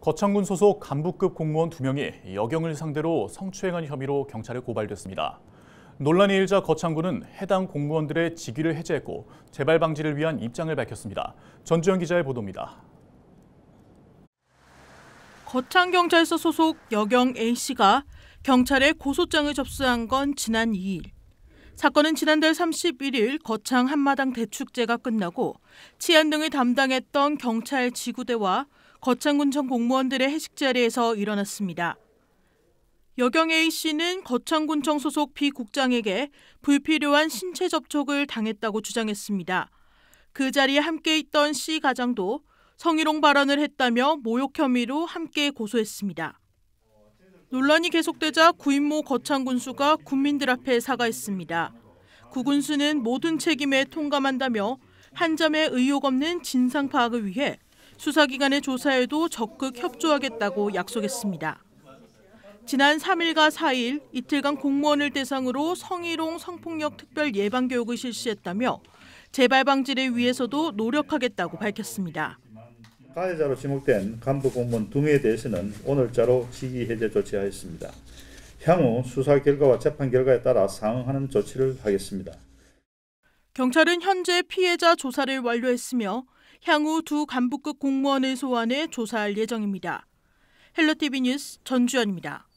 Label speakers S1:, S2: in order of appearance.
S1: 거창군 소속 간부급 공무원 2명이 여경을 상대로 성추행한 혐의로 경찰에 고발됐습니다. 논란의 일자 거창군은 해당 공무원들의 직위를 해제했고 재발 방지를 위한 입장을 밝혔습니다. 전주현 기자의 보도입니다.
S2: 거창경찰서 소속 여경 A씨가 경찰에 고소장을 접수한 건 지난 2일. 사건은 지난달 31일 거창 한마당 대축제가 끝나고 치안 등을 담당했던 경찰 지구대와 거창군청 공무원들의 회식 자리에서 일어났습니다. 여경 A 씨는 거창군청 소속 비 국장에게 불필요한 신체 접촉을 당했다고 주장했습니다. 그 자리에 함께 있던 C 가장도 성희롱 발언을 했다며 모욕 혐의로 함께 고소했습니다. 논란이 계속되자 구인모 거창군수가 국민들 앞에 사과했습니다. 구군수는 모든 책임에 통감한다며 한 점의 의혹 없는 진상 파악을 위해 수사기관의 조사에도 적극 협조하겠다고 약속했습니다. 지난 3일과 4일 이틀간 공무원을 대상으로 성희롱 성폭력 특별 예방 교육을 실시했다며 재발 방지를 위해서도 노력하겠다고 밝혔습니다.
S3: 가해자로 지목된 간부 공무원 2에 대해서는 오늘자로 직위 해제 조치하였습니다. 향후 수사 결과와 재판 결과에 따라 상응하는 조치를 하겠습니다.
S2: 경찰은 현재 피해자 조사를 완료했으며 향후 두 간부급 공무원을 소환해 조사할 예정입니다. 헬로티비 뉴스 전주현입니다.